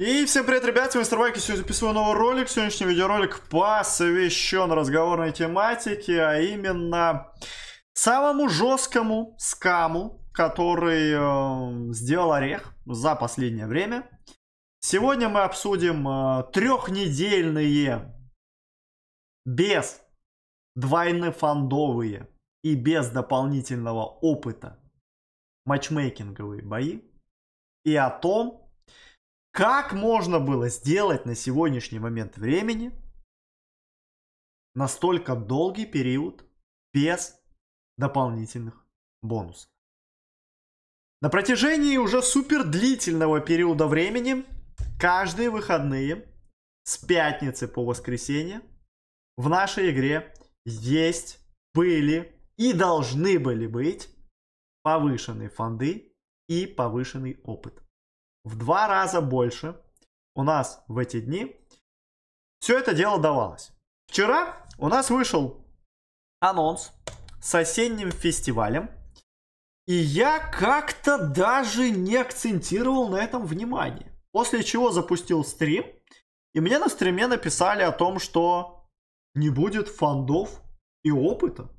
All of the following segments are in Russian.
И всем привет, ребят, С вами Старбайки, сегодня записываю новый ролик. Сегодняшний видеоролик посвящен разговорной тематике, а именно самому жесткому скаму, который э, сделал Орех за последнее время. Сегодня мы обсудим э, трехнедельные без двойнофондовые и без дополнительного опыта матчмейкинговые бои и о том, как можно было сделать на сегодняшний момент времени настолько долгий период без дополнительных бонусов? На протяжении уже супер длительного периода времени каждые выходные с пятницы по воскресенье в нашей игре есть, были и должны были быть повышенные фонды и повышенный опыт в два раза больше у нас в эти дни все это дело давалось. Вчера у нас вышел анонс с осенним фестивалем. И я как-то даже не акцентировал на этом внимание. После чего запустил стрим. И мне на стриме написали о том, что не будет фандов и опыта.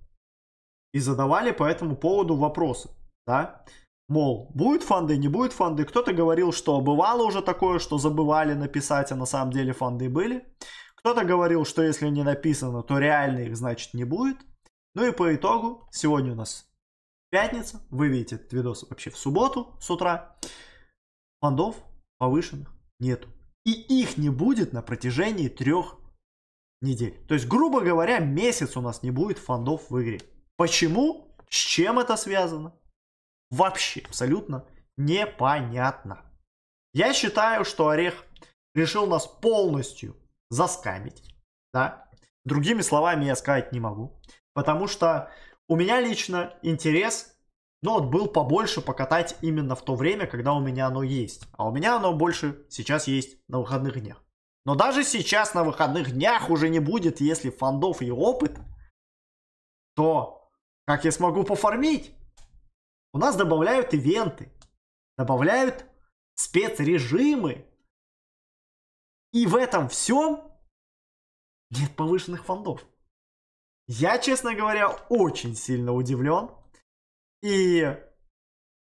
И задавали по этому поводу вопросы. Да? Мол, будет фанды, не будет фанды. Кто-то говорил, что бывало уже такое, что забывали написать, а на самом деле фанды были. Кто-то говорил, что если не написано, то реально их, значит, не будет. Ну и по итогу, сегодня у нас пятница, вы видите этот видос вообще в субботу с утра, фондов повышенных нету. И их не будет на протяжении трех недель. То есть, грубо говоря, месяц у нас не будет фондов в игре. Почему? С чем это связано? вообще абсолютно непонятно. Я считаю, что Орех решил нас полностью заскамить, да. Другими словами я сказать не могу, потому что у меня лично интерес, ну, вот был побольше покатать именно в то время, когда у меня оно есть. А у меня оно больше сейчас есть на выходных днях. Но даже сейчас на выходных днях уже не будет, если фандов и опыта, то как я смогу пофармить? У нас добавляют ивенты, добавляют спецрежимы. И в этом всем нет повышенных фондов. Я, честно говоря, очень сильно удивлен и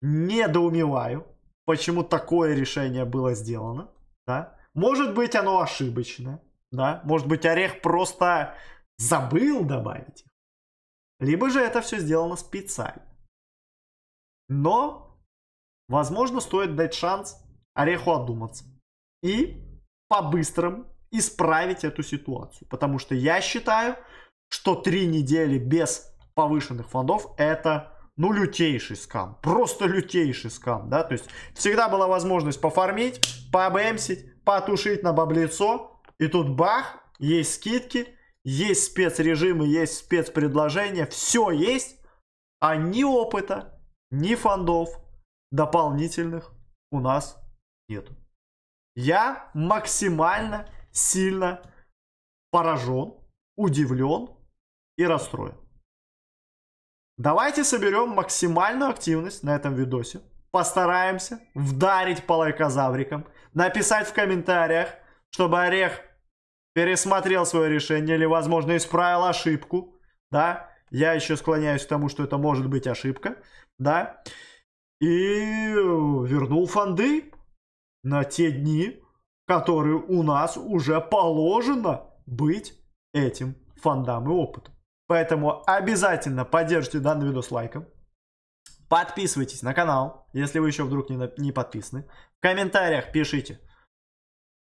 недоумеваю, почему такое решение было сделано. Да? Может быть, оно ошибочное. Да? Может быть, Орех просто забыл добавить. их, Либо же это все сделано специально. Но, возможно, стоит дать шанс Ореху одуматься. И по-быстрому исправить эту ситуацию. Потому что я считаю, что три недели без повышенных фондов это ну лютейший скам. Просто лютейший скам, да. То есть всегда была возможность пофармить, побэмсить, потушить на баблицо. И тут бах, есть скидки, есть спецрежимы, есть спецпредложения, все есть. А ни опыта, ни фондов дополнительных у нас нету. Я максимально сильно поражен, удивлен и расстроен. Давайте соберем максимальную активность на этом видосе. Постараемся вдарить по лайкозаврикам, написать в комментариях, чтобы Орех пересмотрел свое решение или, возможно, исправил ошибку, да, я еще склоняюсь к тому, что это может быть ошибка, да. И вернул фонды на те дни, которые у нас уже положено быть этим фондам и опыту. Поэтому обязательно поддержите данный видос лайком. Подписывайтесь на канал, если вы еще вдруг не, не подписаны. В комментариях пишите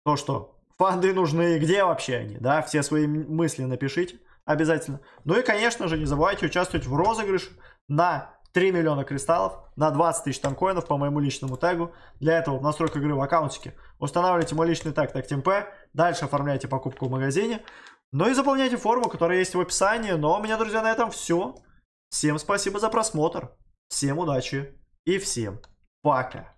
то, что фонды нужны, где вообще они, да, все свои мысли напишите обязательно. Ну и, конечно же, не забывайте участвовать в розыгрыше на 3 миллиона кристаллов на 20 тысяч танкоинов по моему личному тегу. Для этого в настройках игры в аккаунтике устанавливайте мой личный тег так TagTemp, дальше оформляйте покупку в магазине, ну и заполняйте форму, которая есть в описании. Но ну, а у меня, друзья, на этом все. Всем спасибо за просмотр, всем удачи и всем пока.